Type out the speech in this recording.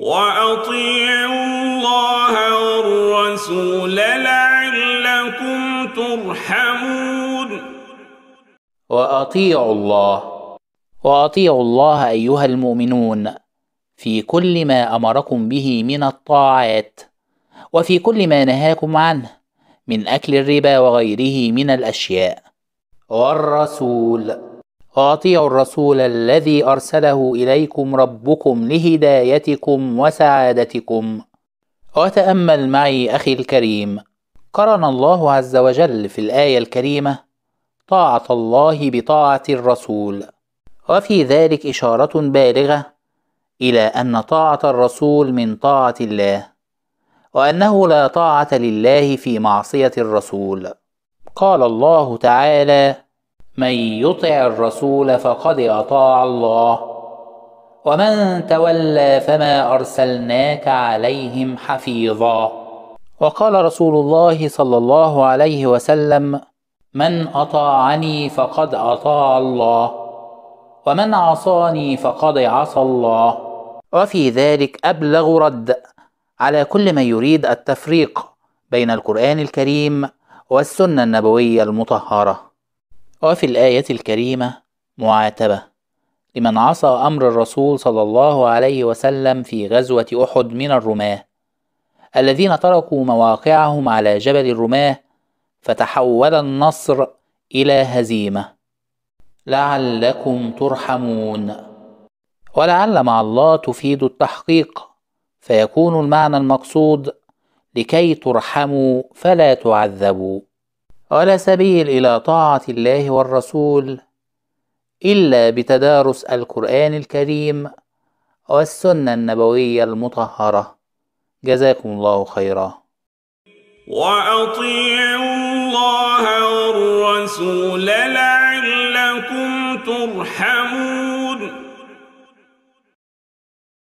وأطيعوا الله والرسول لعلكم ترحمون وأطيعوا الله وأطيعوا الله أيها المؤمنون في كل ما أمركم به من الطاعات وفي كل ما نهاكم عنه من أكل الربا وغيره من الأشياء والرسول واطيعوا الرسول الذي ارسله اليكم ربكم لهدايتكم وسعادتكم وتامل معي اخي الكريم قرن الله عز وجل في الايه الكريمه طاعه الله بطاعه الرسول وفي ذلك اشاره بالغه الى ان طاعه الرسول من طاعه الله وانه لا طاعه لله في معصيه الرسول قال الله تعالى من يطع الرسول فقد اطاع الله ومن تولى فما ارسلناك عليهم حفيظا وقال رسول الله صلى الله عليه وسلم من اطاعني فقد اطاع الله ومن عصاني فقد عصى الله وفي ذلك ابلغ رد على كل من يريد التفريق بين القران الكريم والسنه النبويه المطهره وفي الآية الكريمة معاتبة لمن عصى أمر الرسول صلى الله عليه وسلم في غزوة أحد من الرماة الذين تركوا مواقعهم على جبل الرماه فتحول النصر الى هزيمه لعلكم ترحمون ولعل مع الله تفيد التحقيق فيكون المعنى المقصود لكي ترحموا فلا تعذبوا ولا سبيل إلى طاعة الله والرسول إلا بتدارس القرآن الكريم والسنة النبوية المطهرة جزاكم الله خيرا وأطيعوا الله والرسول لعلكم ترحمون